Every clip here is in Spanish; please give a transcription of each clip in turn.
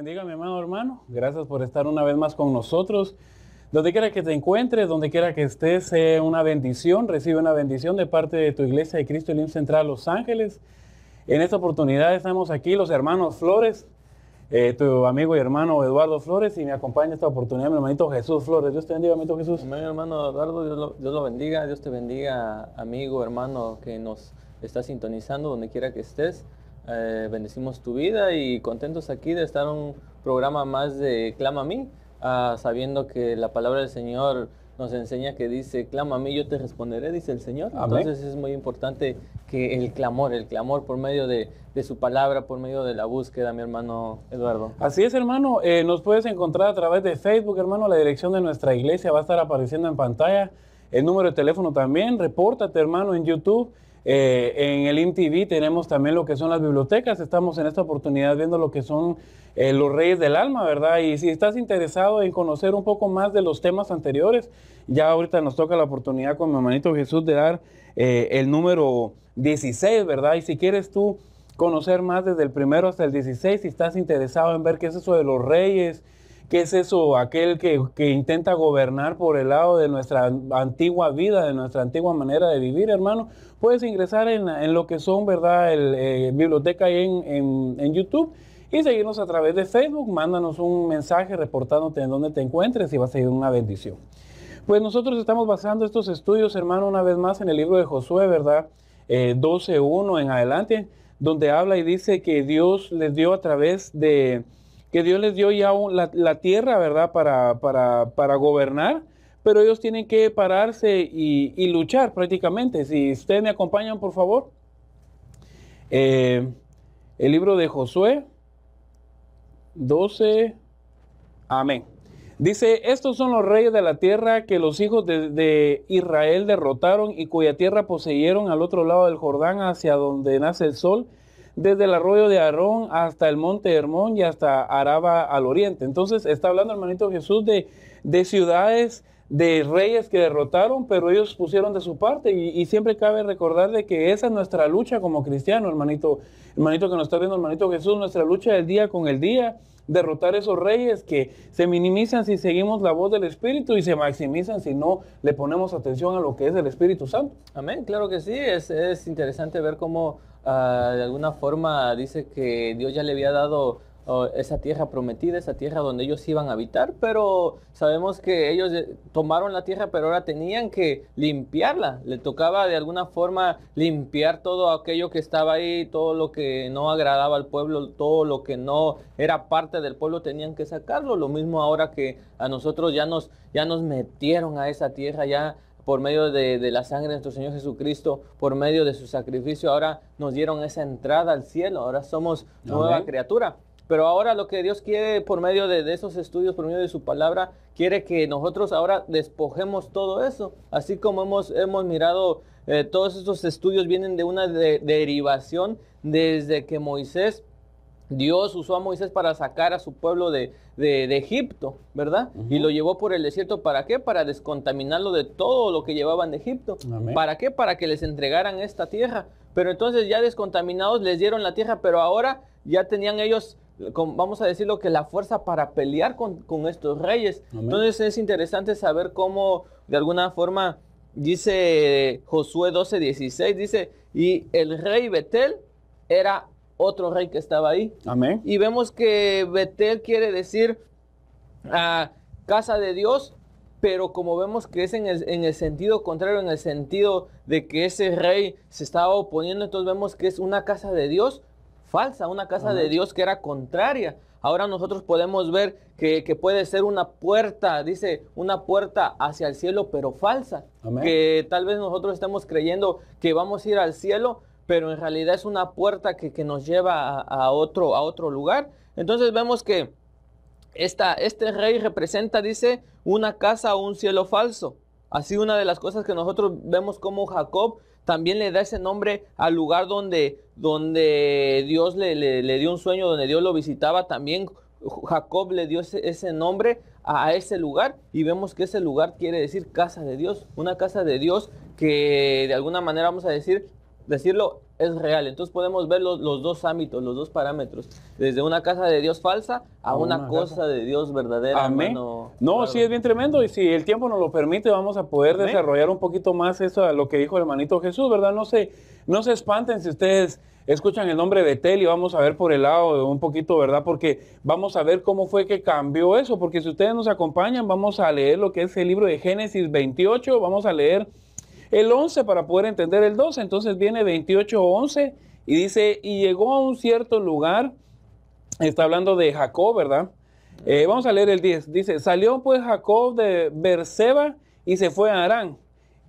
bendiga, mi amado hermano. Gracias por estar una vez más con nosotros. Donde quiera que te encuentres, donde quiera que estés, una bendición, recibe una bendición de parte de tu iglesia de Cristo Lima Central Los Ángeles. En esta oportunidad estamos aquí los hermanos Flores, eh, tu amigo y hermano Eduardo Flores, y me acompaña esta oportunidad mi hermanito Jesús Flores. Dios te bendiga, hermanito Jesús. Mi hermano Eduardo, Dios Dios lo bendiga, Dios te bendiga, amigo, hermano que nos está sintonizando, donde quiera que estés. Eh, bendecimos tu vida y contentos aquí de estar un programa más de Clama a mí, ah, sabiendo que la palabra del Señor nos enseña que dice, clama a mí, yo te responderé, dice el Señor. Entonces es muy importante que el clamor, el clamor por medio de, su palabra, por medio de la búsqueda, mi hermano Eduardo. Así es, hermano. Eh, nos puedes encontrar a través de Facebook, hermano. La dirección de nuestra iglesia va a estar apareciendo en pantalla. El número de teléfono también. Repórtate, hermano, en YouTube. Eh, en el IMTV tenemos también lo que son las bibliotecas. Estamos en esta oportunidad viendo lo que son eh, los Reyes del Alma, ¿verdad? Y si estás interesado en conocer un poco más de los temas anteriores, ya ahorita nos toca la oportunidad con mi hermanito Jesús de dar eh, el número 16, ¿verdad? Y si quieres tú conocer más desde el primero hasta el 16, si estás interesado en ver qué es eso de los Reyes, ¿Qué es eso? Aquel que, intenta gobernar por el lado de nuestra antigua vida, de nuestra antigua manera de vivir, hermano. Puedes ingresar en, lo que son, ¿verdad? El, eh, biblioteca y en, YouTube y seguirnos a través de Facebook. Mándanos un mensaje reportándote en dónde te encuentres y va a ser una bendición. Pues nosotros estamos basando estos estudios, hermano, una vez más en el libro de Josué, ¿verdad? 12.1 eh, en adelante, donde habla y dice que Dios les dio a través de que Dios les dio ya la, tierra, ¿verdad? Para, para, gobernar, pero ellos tienen que pararse y, luchar prácticamente. Si ustedes me acompañan, por favor. Eh, el libro de Josué 12. Amén. Dice, estos son los reyes de la tierra que los hijos de, Israel derrotaron y cuya tierra poseyeron al otro lado del Jordán hacia donde nace el sol desde el arroyo de Arón hasta el monte Hermón y hasta Araba al oriente. Entonces está hablando hermanito Jesús de, de ciudades, de reyes que derrotaron, pero ellos pusieron de su parte. Y, siempre cabe recordarle que esa es nuestra lucha como cristiano, hermanito, hermanito que nos está viendo, hermanito Jesús, nuestra lucha del día con el día derrotar esos reyes que se minimizan si seguimos la voz del Espíritu y se maximizan si no le ponemos atención a lo que es el Espíritu Santo. Amén, claro que sí, es, interesante ver cómo ah, de alguna forma dice que Dios ya le había dado esa tierra prometida, esa tierra donde ellos iban a habitar, pero sabemos que ellos eh, tomaron la tierra, pero ahora tenían que limpiarla. Le tocaba de alguna forma limpiar todo aquello que estaba ahí, todo lo que no agradaba al pueblo, todo lo que no era parte del pueblo, tenían que sacarlo. Lo mismo ahora que a nosotros ya nos, ya nos metieron a esa tierra, ya por medio de, la sangre de nuestro Señor Jesucristo, por medio de su sacrificio, ahora nos dieron esa entrada al cielo, ahora somos nueva criatura. Pero ahora lo que Dios quiere por medio de, esos estudios, por medio de su palabra, quiere que nosotros ahora despojemos todo eso. Así como hemos, hemos mirado, eh, todos estos estudios vienen de una derivación desde que Moisés, Dios usó a Moisés para sacar a su pueblo de, Egipto, ¿verdad? Y lo llevó por el desierto. ¿Para qué? Para descontaminarlo de todo lo que llevaban de Egipto. ¿Para qué? Para que les entregaran esta tierra. Pero entonces ya descontaminados les dieron la tierra, pero ahora ya tenían ellos, vamos a decirlo, que la fuerza para pelear con, estos reyes. Entonces es interesante saber cómo, de alguna forma, dice Josué 12, 16, dice, y el rey Betel era otro rey que estaba ahí. Amén. Y vemos que Betel quiere decir casa de Dios, pero como vemos que es en el, en el, sentido contrario, en el sentido de que ese rey se estaba oponiendo, entonces vemos que es una casa de Dios, falsa, una casa de Dios que era contraria. Ahora nosotros podemos ver que, puede ser una puerta, dice, una puerta hacia el cielo, pero falsa. Que tal vez nosotros estemos creyendo que vamos a ir al cielo, pero en realidad es una puerta que, nos lleva a, otro, a otro lugar. Entonces vemos que este rey representa, dice, una casa o un cielo falso. Así una de las cosas que nosotros vemos como Jacob también le da ese nombre al lugar donde, donde Dios le, dio un sueño, donde Dios lo visitaba. También Jacob le dio ese, nombre a ese lugar y vemos que ese lugar quiere decir casa de Dios, una casa de Dios que de alguna manera vamos a decir decirlo, es real. Entonces podemos ver los, dos ámbitos, los dos parámetros, desde una casa de Dios falsa a, una, cosa de Dios verdadera. Amén. no, sí es bien tremendo y si el tiempo nos lo permite vamos a poder desarrollar un poquito más eso a lo que dijo el hermanito Jesús, ¿verdad? No se, no se espanten si ustedes escuchan el nombre de Tel y vamos a ver por el lado un poquito, ¿verdad? Porque vamos a ver cómo fue que cambió eso, porque si ustedes nos acompañan vamos a leer lo que es el libro de Génesis 28, vamos a leer el 11 para poder entender el 12. Entonces viene 28, 11 y dice, y llegó a un cierto lugar, está hablando de Jacob, ¿verdad? Eh, vamos a leer el 10. Dice, salió pues Jacob de Berseba y se fue a Arán.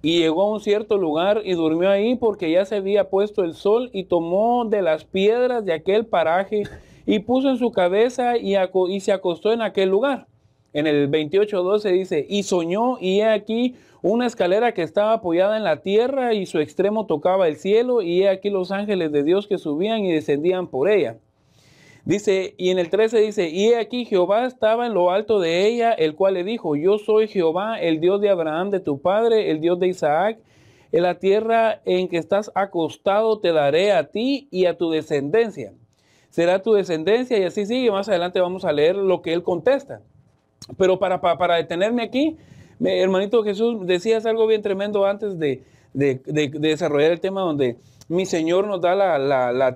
Y llegó a un cierto lugar y durmió ahí porque ya se había puesto el sol y tomó de las piedras de aquel paraje y puso en su cabeza y se acostó en aquel lugar en el 28.12 dice, y soñó y he aquí una escalera que estaba apoyada en la tierra y su extremo tocaba el cielo y he aquí los ángeles de Dios que subían y descendían por ella. Dice, y en el 13 dice, y he aquí Jehová estaba en lo alto de ella, el cual le dijo, yo soy Jehová, el Dios de Abraham, de tu padre, el Dios de Isaac, en la tierra en que estás acostado te daré a ti y a tu descendencia. Será tu descendencia y así sigue. Más adelante vamos a leer lo que él contesta. Pero para, para, detenerme aquí, hermanito Jesús, decías algo bien tremendo antes de, de, desarrollar el tema donde mi Señor nos da la,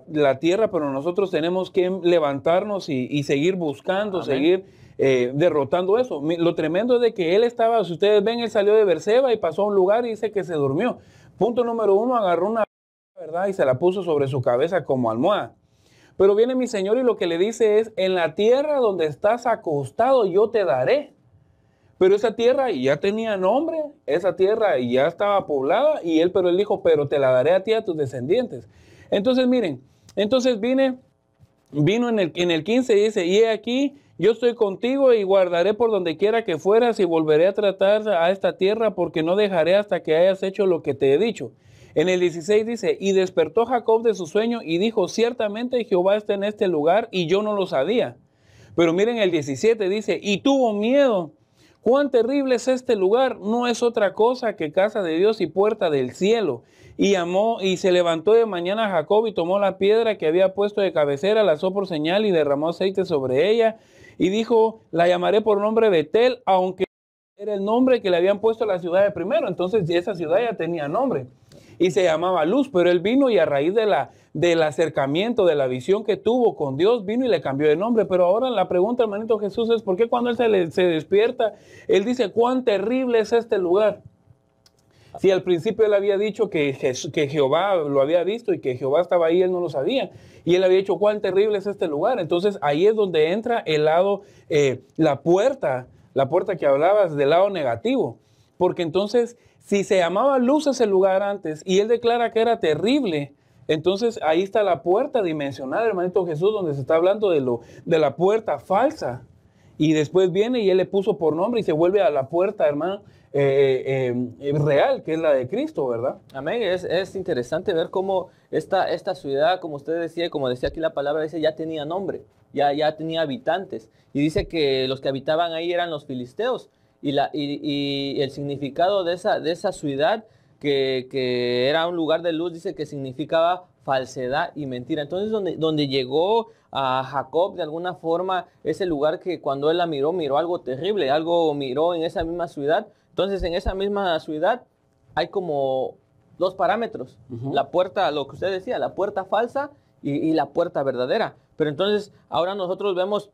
la, tierra, pero nosotros tenemos que levantarnos y, seguir buscando, seguir eh, derrotando eso. Lo tremendo es de que él estaba, si ustedes ven, él salió de Berseba y pasó a un lugar y dice que se durmió. Punto número uno, agarró una ¿verdad? y se la puso sobre su cabeza como almohada. Pero viene mi Señor y lo que le dice es, en la tierra donde estás acostado yo te daré. Pero esa tierra ya tenía nombre, esa tierra ya estaba poblada y él, pero él dijo, pero te la daré a ti a tus descendientes. Entonces miren, entonces vine, vino en el, en el 15 y dice, y he aquí, yo estoy contigo y guardaré por donde quiera que fueras y volveré a tratar a esta tierra porque no dejaré hasta que hayas hecho lo que te he dicho. En el 16 dice, y despertó Jacob de su sueño y dijo, ciertamente Jehová está en este lugar y yo no lo sabía. Pero miren el 17 dice, y tuvo miedo. Cuán terrible es este lugar, no es otra cosa que casa de Dios y puerta del cielo. Y llamó y se levantó de mañana Jacob y tomó la piedra que había puesto de cabecera, la asó por señal y derramó aceite sobre ella. Y dijo, la llamaré por nombre Betel, aunque era el nombre que le habían puesto a la ciudad de primero. Entonces esa ciudad ya tenía nombre y se llamaba luz, pero él vino y a raíz de la, del acercamiento, de la visión que tuvo con Dios, vino y le cambió de nombre. Pero ahora la pregunta, hermanito Jesús, es por qué cuando él se, despierta, él dice, cuán terrible es este lugar. Si al principio él había dicho que, que Jehová lo había visto y que Jehová estaba ahí, él no lo sabía. Y él había dicho, cuán terrible es este lugar. Entonces ahí es donde entra el lado, eh, la puerta, la puerta que hablabas del lado negativo. Porque entonces si se llamaba luz ese lugar antes y él declara que era terrible, entonces ahí está la puerta dimensional, hermanito Jesús, donde se está hablando de, lo, de la puerta falsa. Y después viene y él le puso por nombre y se vuelve a la puerta, hermano, eh, eh, eh, real, que es la de Cristo, ¿verdad? Amén. Es, es, interesante ver cómo esta, esta ciudad, como usted decía, como decía aquí la palabra, dice, ya tenía nombre, ya, ya tenía habitantes. Y dice que los que habitaban ahí eran los filisteos y, el significado de esa, de esa ciudad, que, era un lugar de luz, dice que significaba falsedad y mentira. Entonces, donde, donde llegó a Jacob, de alguna forma, ese lugar que cuando él la miró, miró algo terrible, algo miró en esa misma ciudad. Entonces, en esa misma ciudad hay como dos parámetros. La puerta, lo que usted decía, la puerta falsa y, la puerta verdadera. Pero entonces, ahora nosotros vemos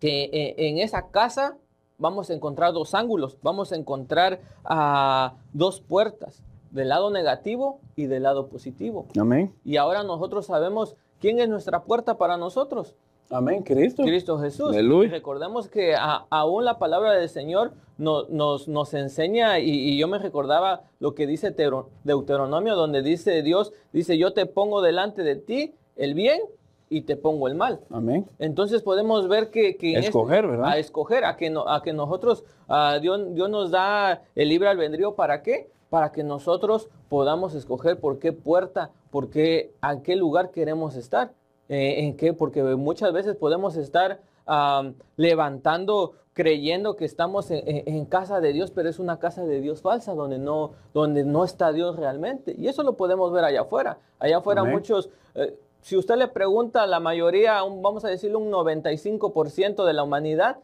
que eh, en esa casa vamos a encontrar dos ángulos, vamos a encontrar ah, dos puertas, del lado negativo y del lado positivo. Amén. Y ahora nosotros sabemos quién es nuestra puerta para nosotros. Amén, Cristo. Cristo Jesús. Aleluya. Recordemos que aún la palabra del Señor nos, nos, enseña, y, y, yo me recordaba lo que dice Deuteronomio, donde dice Dios, dice, yo te pongo delante de ti el bien y te pongo el mal. Amén. Entonces podemos ver que... escoger, este, ¿verdad? A escoger, a que, a que nosotros, a ah, Dios, Dios nos da el libre albedrío para qué? Para que nosotros podamos escoger por qué puerta, por qué, a qué lugar queremos estar. Eh, ¿En qué? Porque muchas veces podemos estar ah, levantando, creyendo que estamos en, casa de Dios, pero es una casa de Dios falsa, donde no, donde no está Dios realmente. Y eso lo podemos ver allá afuera. Allá afuera muchos... Eh, si usted le pregunta a la mayoría, vamos a decirle un 95% de la humanidad,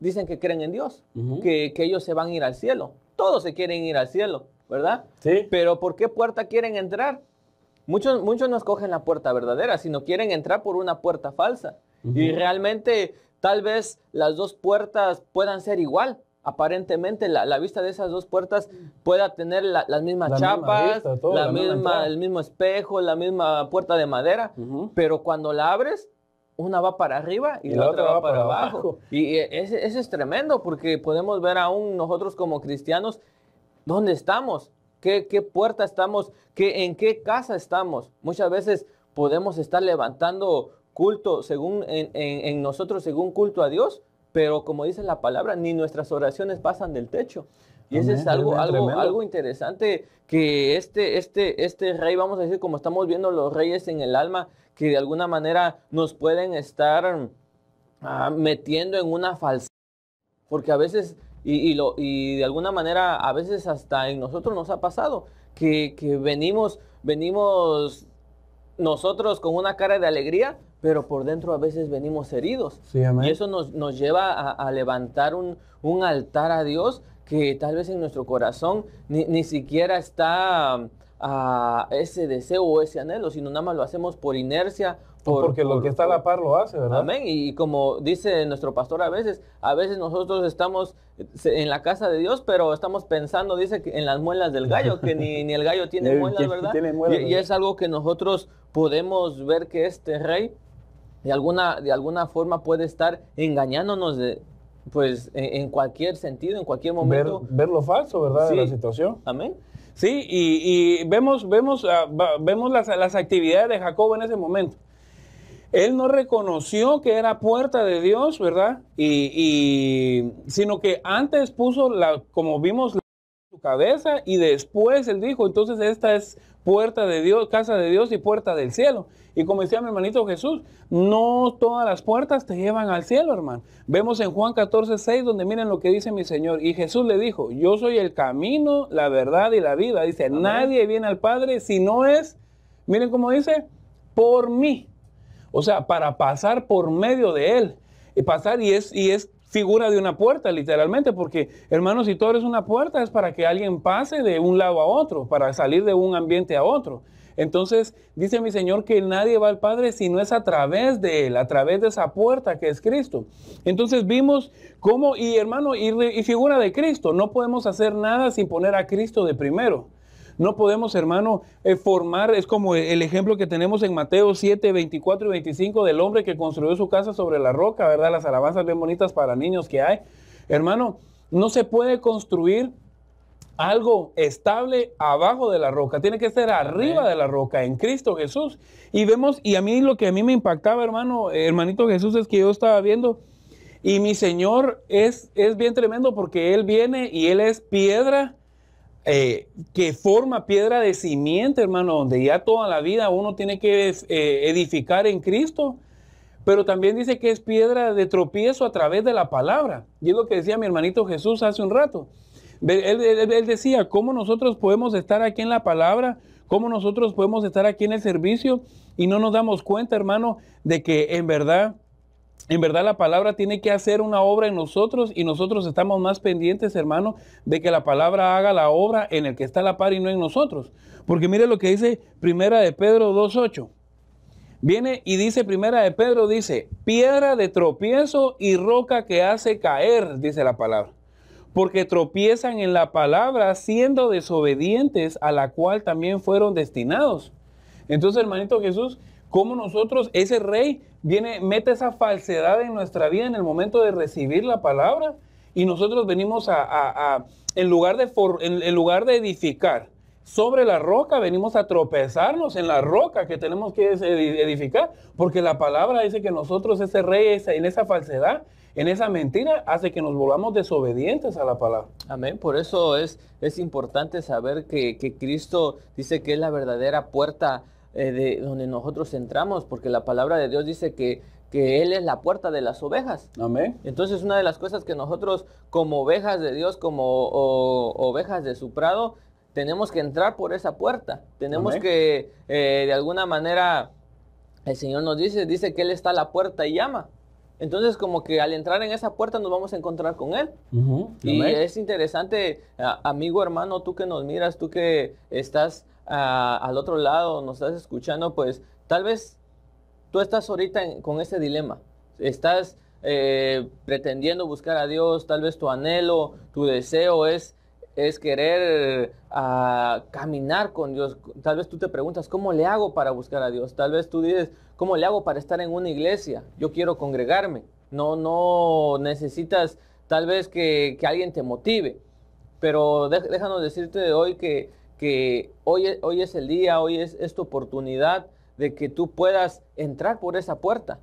dicen que creen en Dios, que, ellos se van a ir al cielo. Todos se quieren ir al cielo, ¿verdad? Sí. Pero ¿por qué puerta quieren entrar? Muchos, muchos no escogen la puerta verdadera, sino quieren entrar por una puerta falsa. Y realmente tal vez las dos puertas puedan ser igual, aparentemente la, vista de esas dos puertas pueda tener las mismas chapas, el mismo espejo, la misma puerta de madera, pero cuando la abres, una va para arriba y, la, otra, va, para, abajo. Y eh, ese, es tremendo porque podemos ver aún nosotros como cristianos dónde estamos, qué, puerta estamos, qué, en qué casa estamos. Muchas veces podemos estar levantando culto según en nosotros, según culto a Dios, pero como dice la palabra, ni nuestras oraciones pasan del techo. Y eso es algo, algo, algo interesante que este, este, este rey, vamos a decir, como estamos viendo los reyes en el alma, que de alguna manera nos pueden estar ah, metiendo en una falsedad. Porque a veces, y, lo, y de alguna manera, a veces hasta en nosotros nos ha pasado que, que venimos, venimos nosotros con una cara de alegría, pero por dentro a veces venimos heridos. y eso nos, lleva a, levantar un, altar a Dios que tal vez en nuestro corazón ni, siquiera está a ah, ese deseo o ese anhelo, sino nada más lo hacemos por inercia. porque lo que está a la par lo hace, ¿verdad? Amén. Y como dice nuestro pastor a veces, a veces nosotros estamos eh, en la casa de Dios, pero estamos pensando, dice, en las muelas del gallo, que ni, el gallo tiene eh, muelas, ¿verdad? y, es algo que nosotros podemos ver que este rey de alguna, de alguna forma puede estar engañándonos pues e, en, cualquier sentido, en cualquier momento. Ver, lo falso, ¿verdad? la situación. Amén. Sí, y, vemos, vemos, ah, vemos las, actividades de Jacob en ese momento. Él no reconoció que era puerta de Dios, ¿verdad? Y, sino que antes puso, la, como vimos, la, su cabeza y después él dijo, entonces esta es puerta de Dios, casa de Dios y puerta del cielo. Y como decía mi hermanito Jesús, no todas las puertas te llevan al cielo, hermano. Vemos en Juan 14, 6, donde miren lo que dice mi Señor. Y Jesús le dijo, yo soy el camino, la verdad y la vida. Dice, nadie viene al Padre si no es, miren cómo dice, por mí. O sea, para pasar por medio de Él. Y pasar y es, y es figura de una puerta, literalmente, porque hermano, si tú es una puerta es para que alguien pase de un lado a otro, para salir de un ambiente a otro. Entonces dice mi Señor que nadie va al Padre si no es a través de Él, a través de esa puerta que es Cristo. Entonces vimos cómo, y hermano, y figura de Cristo, no podemos hacer nada sin poner a Cristo de primero. No podemos, hermano, eh, formar, es como el ejemplo que tenemos en Mateo 7, 24 y 25 del hombre que construyó su casa sobre la roca, ¿verdad? Las alabanzas bien bonitas para niños que hay. Hermano, no se puede construir algo estable abajo de la roca, tiene que ser arriba de la roca, en Cristo Jesús. Y vemos, y a mí lo que a mí me impactaba, hermano, eh, hermanito Jesús, es que yo estaba viendo, y mi Señor es, es bien tremendo porque Él viene y Él es piedra eh, que forma piedra de simiente, hermano, donde ya toda la vida uno tiene que eh, edificar en Cristo, pero también dice que es piedra de tropiezo a través de la palabra. Y es lo que decía mi hermanito Jesús hace un rato. él, decía, ¿cómo nosotros podemos estar aquí en la palabra? ¿Cómo nosotros podemos estar aquí en el servicio? Y no nos damos cuenta, hermano, de que en verdad en verdad la palabra tiene que hacer una obra en nosotros y nosotros estamos más pendientes, hermano, de que la palabra haga la obra en el que está la par y no en nosotros. Porque mire lo que dice Primera de Pedro 2.8. Viene y dice Primera de Pedro, dice, piedra de tropiezo y roca que hace caer, dice la palabra. Porque tropiezan en la palabra siendo desobedientes a la cual también fueron destinados. Entonces, hermanito Jesús, ¿cómo nosotros, ese rey, viene, mete esa falsedad en nuestra vida en el momento de recibir la palabra y nosotros venimos a, a, en, lugar de lugar de edificar sobre la roca, venimos a tropezarnos en la roca que tenemos que edificar, porque la palabra dice que nosotros, ese rey, en esa falsedad, en esa mentira, hace que nos volvamos desobedientes a la palabra. Amén, por eso es, es importante saber que, que Cristo dice que es la verdadera puerta eh, de donde nosotros entramos, porque la palabra de Dios dice que, que Él es la puerta de las ovejas. Amén. Entonces una de las cosas que nosotros como ovejas de Dios, como ovejas de su prado, tenemos que entrar por esa puerta. Tenemos que, eh, de alguna manera, el Señor nos dice, dice que Él está a la puerta y llama. Entonces, como que al entrar en esa puerta nos vamos a encontrar con Él. Y es interesante, amigo, hermano, tú que nos miras, tú que estás al otro lado, nos estás escuchando, pues tal vez tú estás ahorita con ese dilema. Estás eh, pretendiendo buscar a Dios, tal vez tu anhelo, tu deseo es, es querer caminar con Dios. Tal vez tú te preguntas, ¿cómo le hago para buscar a Dios? Tal vez tú dices, ¿cómo le hago para estar en una iglesia? Yo quiero congregarme. No, no necesitas tal vez que, que alguien te motive. Pero déjanos decirte hoy que que hoy, e, hoy es el día, hoy es esta oportunidad de que tú puedas entrar por esa puerta.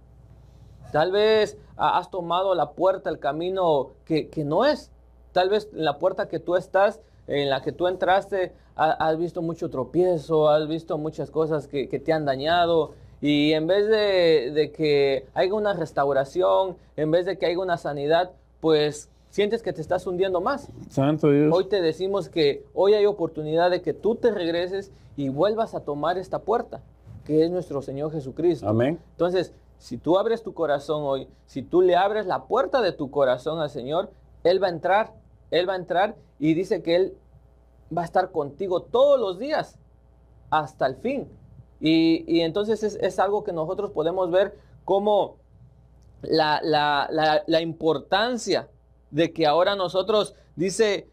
Tal vez has tomado la puerta, el camino que, no es. Tal vez la puerta que tú estás, en la que tú entraste, has visto mucho tropiezo, has visto muchas cosas que, te han dañado. Y en vez de, de que haya una restauración, en vez de que haya una sanidad, pues sientes que te estás hundiendo más. Santo Dios. Hoy te decimos que hoy hay oportunidad de que tú te regreses y vuelvas a tomar esta puerta, que es nuestro Señor Jesucristo. Amén. Entonces, si tú abres tu corazón hoy, si tú le abres la puerta de tu corazón al Señor, Él va a entrar, Él va a entrar y dice que Él va a estar contigo todos los días hasta el fin. Y, entonces es, algo que nosotros podemos ver como la, la, la, la importancia de que ahora nosotros, dice,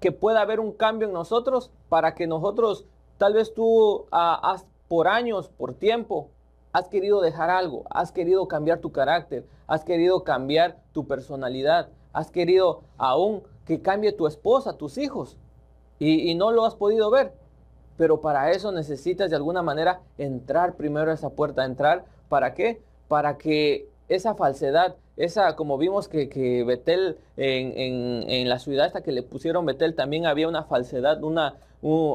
que pueda haber un cambio en nosotros para que nosotros, tal vez tú ah, has, por años, por tiempo, has querido dejar algo, has querido cambiar tu carácter, has querido cambiar tu personalidad, has querido aún que cambie tu esposa, tus hijos, y, y no lo has podido ver. Pero para eso necesitas de alguna manera entrar primero a esa puerta, entrar para qué? Para que esa falsedad, esa, como vimos que, que Betel, en, la ciudad hasta que le pusieron Betel, también había una falsedad, una,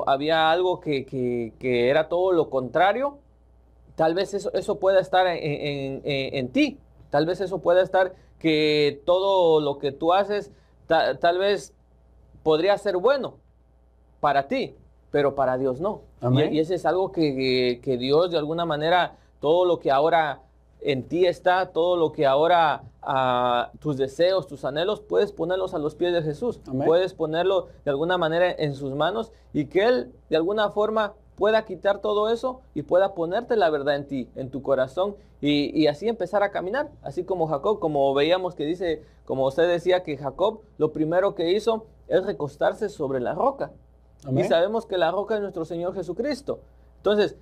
había algo que, era todo lo contrario. Tal vez eso, pueda estar en, ti, tal vez eso pueda estar que todo lo que tú haces, tal vez podría ser bueno para ti, pero para Dios no. Y, e, y, ese es algo que, que Dios de alguna manera, todo lo que ahora en ti está todo lo que ahora a ah, tus deseos, tus anhelos, puedes ponerlos a los pies de Jesús, puedes ponerlo de alguna manera en sus manos y que Él de alguna forma pueda quitar todo eso y pueda ponerte la verdad en ti, en tu corazón y, así empezar a caminar, así como Jacob, como veíamos que dice, como usted decía que Jacob lo primero que hizo es recostarse sobre la roca. Y sabemos que la roca es nuestro Señor Jesucristo. Entonces,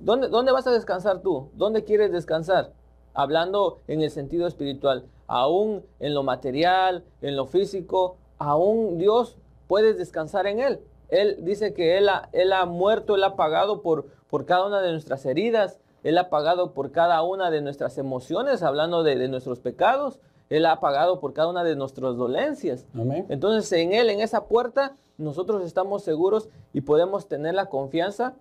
¿Dónde, vas a descansar tú? ¿Dónde quieres descansar? Hablando en el sentido espiritual, aún en lo material, en lo físico, aún Dios puedes descansar en Él. Él dice que Él ha, él ha muerto, Él ha pagado por, por cada una de nuestras heridas, Él ha pagado por cada una de nuestras emociones, hablando de, nuestros pecados, Él ha pagado por cada una de nuestras dolencias. Entonces en Él, en esa puerta, nosotros estamos seguros y podemos tener la confianza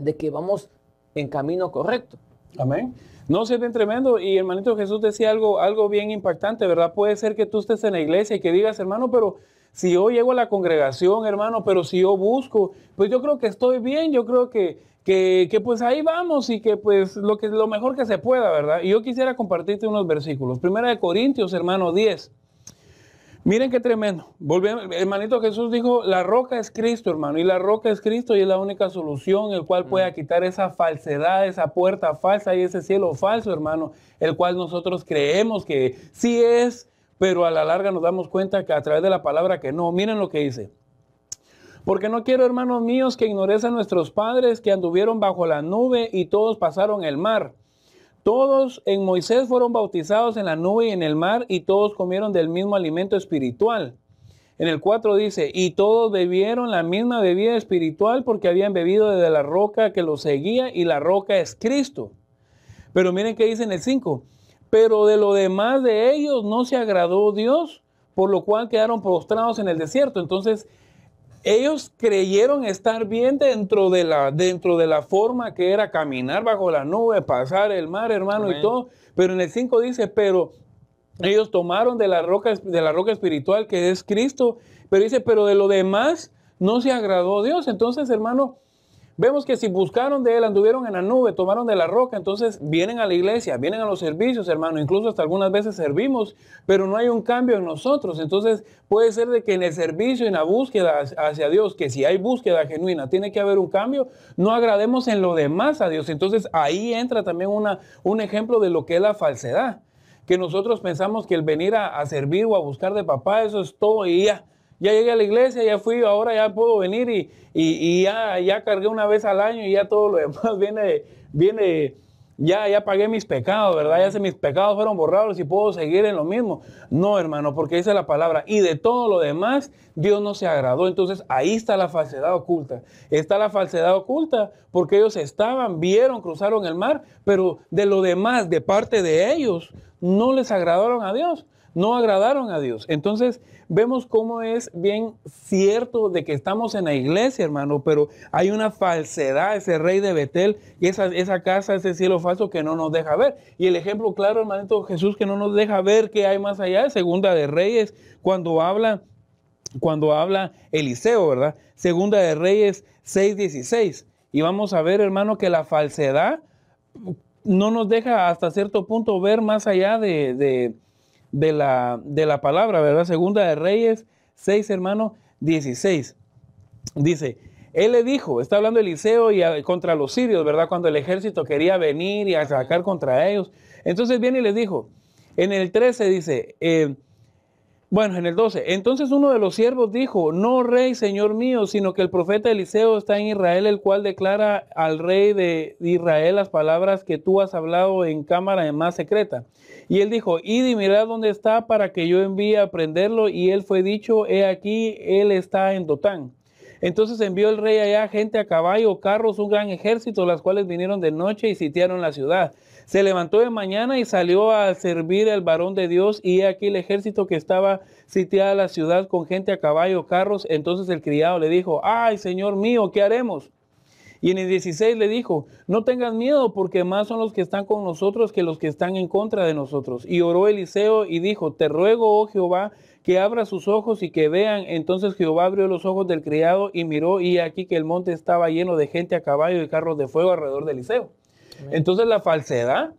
de que vamos en camino correcto. Amén. No, se bien tremendo. Y hermanito Jesús decía algo, algo bien impactante, ¿verdad? Puede ser que tú estés en la iglesia y que digas, hermano, pero si yo llego a la congregación, hermano, pero si yo busco, pues yo creo que estoy bien, yo creo que, que, pues ahí vamos y que pues lo, que, lo mejor que se pueda, ¿verdad? Y yo quisiera compartirte unos versículos. Primera de Corintios, hermano 10. Miren qué tremendo. hermanito Jesús dijo, la roca es Cristo, hermano, y la roca es Cristo y es la única solución el cual pueda mm. quitar esa falsedad, esa puerta falsa y ese cielo falso, hermano, el cual nosotros creemos que sí es, pero a la larga nos damos cuenta que a través de la palabra que no. Miren lo que dice. Porque no quiero, hermanos míos, que ignores a nuestros padres que anduvieron bajo la nube y todos pasaron el mar todos en Moisés fueron bautizados en la nube y en el mar y todos comieron del mismo alimento espiritual. En el 4 dice, y todos bebieron la misma bebida espiritual porque habían bebido desde la roca que los seguía y la roca es Cristo. Pero miren qué dice en el 5, pero de lo demás de ellos no se agradó Dios, por lo cual quedaron postrados en el desierto. Entonces, ellos creyeron estar bien dentro de la, dentro de la forma que era caminar bajo la nube, pasar el mar, hermano, y todo. Pero en el 5 dice, pero ellos tomaron de roca, de la roca espiritual que es Cristo. Pero dice, pero de lo demás no se agradó Dios. Entonces, hermano, Vemos que si buscaron de él, anduvieron en la nube, tomaron de la roca, entonces vienen a la iglesia, vienen a los servicios, hermano. Incluso hasta algunas veces servimos, pero no hay un cambio en nosotros. Entonces puede ser de que en el servicio, en la búsqueda hacia Dios, que si hay búsqueda genuina, tiene que haber un cambio, no agrademos en lo demás a Dios. Entonces ahí entra también una, un ejemplo de lo que es la falsedad que nosotros pensamos que el venir a, a, servir o a buscar de papá, eso es todo y ya ya llegué a la iglesia, ya fui, ahora ya puedo venir y, y, ya, ya cargué una vez al año y ya todo lo demás viene, viene ya, ya pagué mis pecados, ¿verdad? Ya se mis pecados fueron borrados y puedo seguir en lo mismo. No, hermano, porque dice la palabra. Y de todo lo demás, Dios no se agradó. Entonces ahí está la falsedad oculta. Está la falsedad oculta porque ellos estaban, vieron, cruzaron el mar, pero de lo demás, de parte de ellos, no les agradaron a Dios no agradaron a Dios. Entonces vemos cómo es bien cierto de que estamos en la iglesia, hermano, pero hay una falsedad, ese rey de Betel, y esa, esa casa, ese cielo falso que no nos deja ver. Y el ejemplo claro, hermanito Jesús, que no nos deja ver qué hay más allá, es Segunda de Reyes, cuando habla, cuando habla Eliseo, ¿verdad? Segunda de Reyes 6.16. Y vamos a ver, hermano, que la falsedad no nos deja hasta cierto punto ver más allá de de la, de la palabra, ¿verdad? Segunda de Reyes 6, hermano, 16. Dice, él le dijo, está hablando Eliseo y contra los sirios, ¿verdad? Cuando el ejército quería venir y atacar contra ellos. Entonces viene y les dijo, en el 13 dice, eh, bueno, en el 12, entonces uno de los siervos dijo, no rey, señor mío, sino que el profeta Eliseo está en Israel, el cual declara al rey de Israel las palabras que tú has hablado en cámara más secreta. Y él dijo, id y mirad dónde está para que yo envíe a prenderlo. Y él fue dicho, he aquí, él está en Dotán. Entonces envió el rey allá gente a caballo, carros, un gran ejército, las cuales vinieron de noche y sitiaron la ciudad. Se levantó de mañana y salió a servir al varón de Dios y aquí el ejército que estaba sitiada la ciudad con gente a caballo, carros. Entonces el criado le dijo, ay Señor mío, ¿qué haremos? Y en el 16 le dijo, no tengas miedo porque más son los que están con nosotros que los que están en contra de nosotros. Y oró Eliseo y dijo, te ruego, oh Jehová, que abra sus ojos y que vean. Entonces Jehová abrió los ojos del criado y miró y aquí que el monte estaba lleno de gente a caballo y carros de fuego alrededor de Eliseo. Entonces la falsedad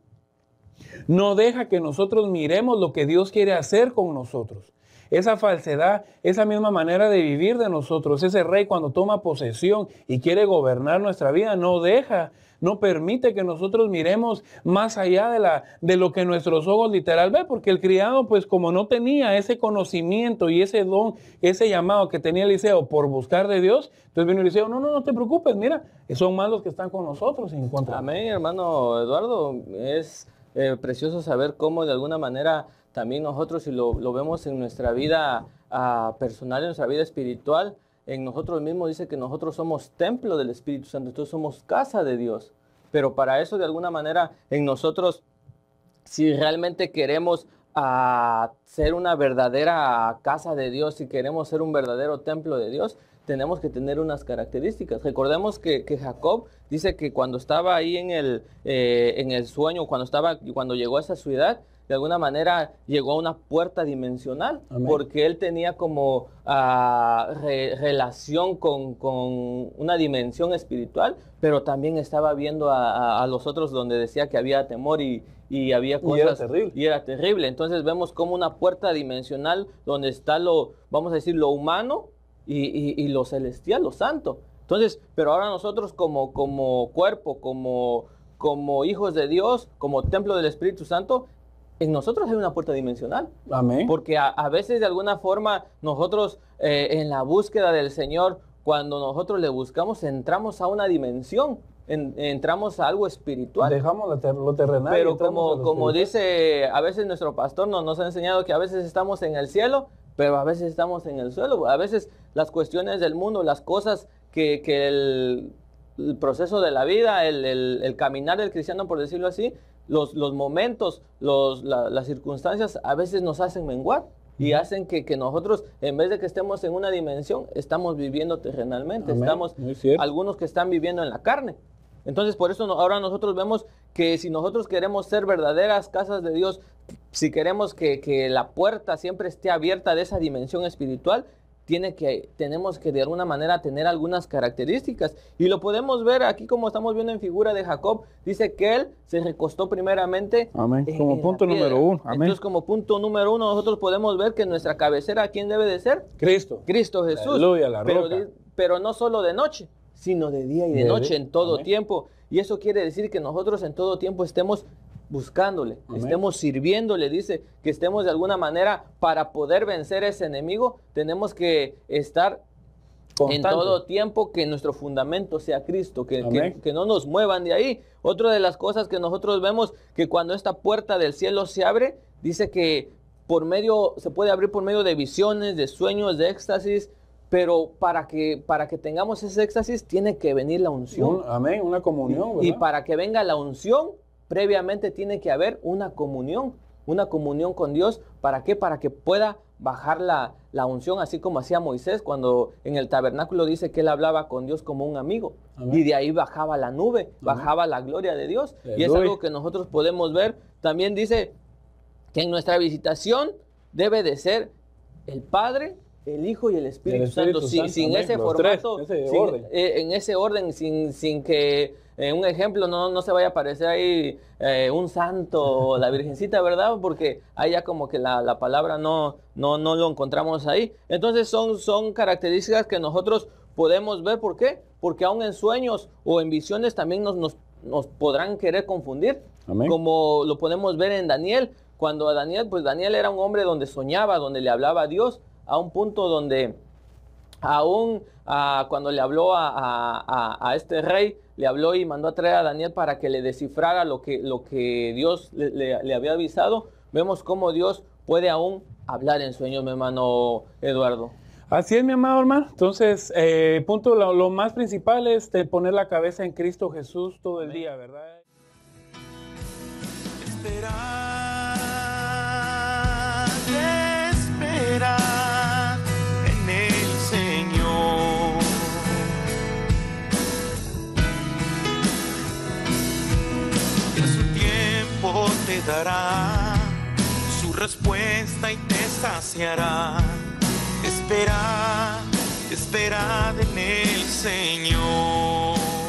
no deja que nosotros miremos lo que Dios quiere hacer con nosotros. Esa falsedad, esa misma manera de vivir de nosotros, ese rey cuando toma posesión y quiere gobernar nuestra vida, no deja no permite que nosotros miremos más allá de, la, de lo que nuestros ojos literal ven, porque el criado, pues como no tenía ese conocimiento y ese don, ese llamado que tenía Eliseo por buscar de Dios, entonces vino Eliseo, no, no, no te preocupes, mira, son malos que están con nosotros en contra. Amén, hermano Eduardo, es eh, precioso saber cómo de alguna manera también nosotros, si lo, vemos en nuestra vida ah, personal, en nuestra vida espiritual, en nosotros mismos dice que nosotros somos templo del Espíritu Santo, entonces somos casa de Dios. Pero para eso, de alguna manera, en nosotros, si realmente queremos ah, ser una verdadera casa de Dios, si queremos ser un verdadero templo de Dios, tenemos que tener unas características. Recordemos que, Jacob dice que cuando estaba ahí en el, eh, en el sueño, cuando, estaba, cuando llegó a esa ciudad, de alguna manera llegó a una puerta dimensional, porque él tenía como ah, relación con, una dimensión espiritual, pero también estaba viendo a, los otros donde decía que había temor y, había cosas. Y era terrible. Y era terrible. Entonces vemos como una puerta dimensional donde está lo, vamos a decir, lo humano y, y lo celestial, lo santo. Entonces, pero ahora nosotros como, como cuerpo, como, como hijos de Dios, como templo del Espíritu Santo, en nosotros hay una puerta dimensional. Porque a, veces de alguna forma nosotros eh, en la búsqueda del Señor, cuando nosotros le buscamos, entramos a una dimensión. entramos a algo espiritual. Dejamos lo, terrenal. Pero como, como dice, a veces nuestro pastor nos, nos ha enseñado que a veces estamos en el cielo, pero a veces estamos en el suelo. A veces las cuestiones del mundo, las cosas que, el, proceso de la vida, el, caminar del cristiano, por decirlo así, los, momentos, las circunstancias a veces nos hacen menguar y hacen que, nosotros, en vez de que estemos en una dimensión, estamos viviendo terrenalmente, estamos algunos que están viviendo en la carne. Entonces, por eso ahora nosotros vemos que si nosotros queremos ser verdaderas casas de Dios, si queremos que, que la puerta siempre esté abierta de esa dimensión espiritual, tiene que, tenemos que de alguna manera tener algunas características. Y lo podemos ver aquí como estamos viendo en figura de Jacob. Dice que él se recostó primeramente. Amén. Como punto número uno. Entonces como punto número uno nosotros podemos ver que nuestra cabecera, ¿quién debe de ser? Cristo. Cristo Jesús. pero, pero no solo de noche, sino de día y de, noche, en todo tiempo. Y eso quiere decir que nosotros en todo tiempo estemos buscándole, estemos sirviéndole, dice, que estemos de alguna manera para poder vencer ese enemigo, tenemos que estar en todo tiempo que nuestro fundamento sea Cristo, que, que, no nos muevan de ahí. Otra de las cosas que nosotros vemos, que cuando esta puerta del cielo se abre, dice que por medio, se puede abrir por medio de visiones, de sueños, de éxtasis, pero para que, para que tengamos ese éxtasis tiene que venir la unción. amén, una comunión. Y para que venga la unción previamente tiene que haber una comunión, una comunión con Dios. ¿Para qué? Para que pueda bajar la, unción, así como hacía Moisés cuando en el tabernáculo dice que él hablaba con Dios como un amigo. Y de ahí bajaba la nube, bajaba la gloria de Dios. Y es algo que nosotros podemos ver. También dice que en nuestra visitación debe de ser el Padre, el Hijo y el Espíritu, Santo, sin, ese formato, en ese orden, sin, sin que en eh, un ejemplo no, no, se vaya a aparecer ahí eh, un santo o la Virgencita, ¿verdad? Porque ahí ya como que la, la palabra no, no, no lo encontramos ahí. Entonces son, son características que nosotros podemos ver, ¿por qué? Porque aún en sueños o en visiones también nos, nos, nos podrán querer confundir, como lo podemos ver en Daniel, cuando a Daniel, pues Daniel era un hombre donde soñaba, donde le hablaba a Dios, a un punto donde aún ah, cuando le habló a, este rey, le habló y mandó a traer a Daniel para que le descifrara lo que, lo que Dios le, había avisado, vemos cómo Dios puede aún hablar en sueño, mi hermano Eduardo. Así es, mi amado hermano. Entonces, eh, punto, lo, más principal es poner la cabeza en Cristo Jesús todo el día, ¿verdad? Esperar, esperar. te dará su respuesta y te saciará. Espera, espera en el Señor.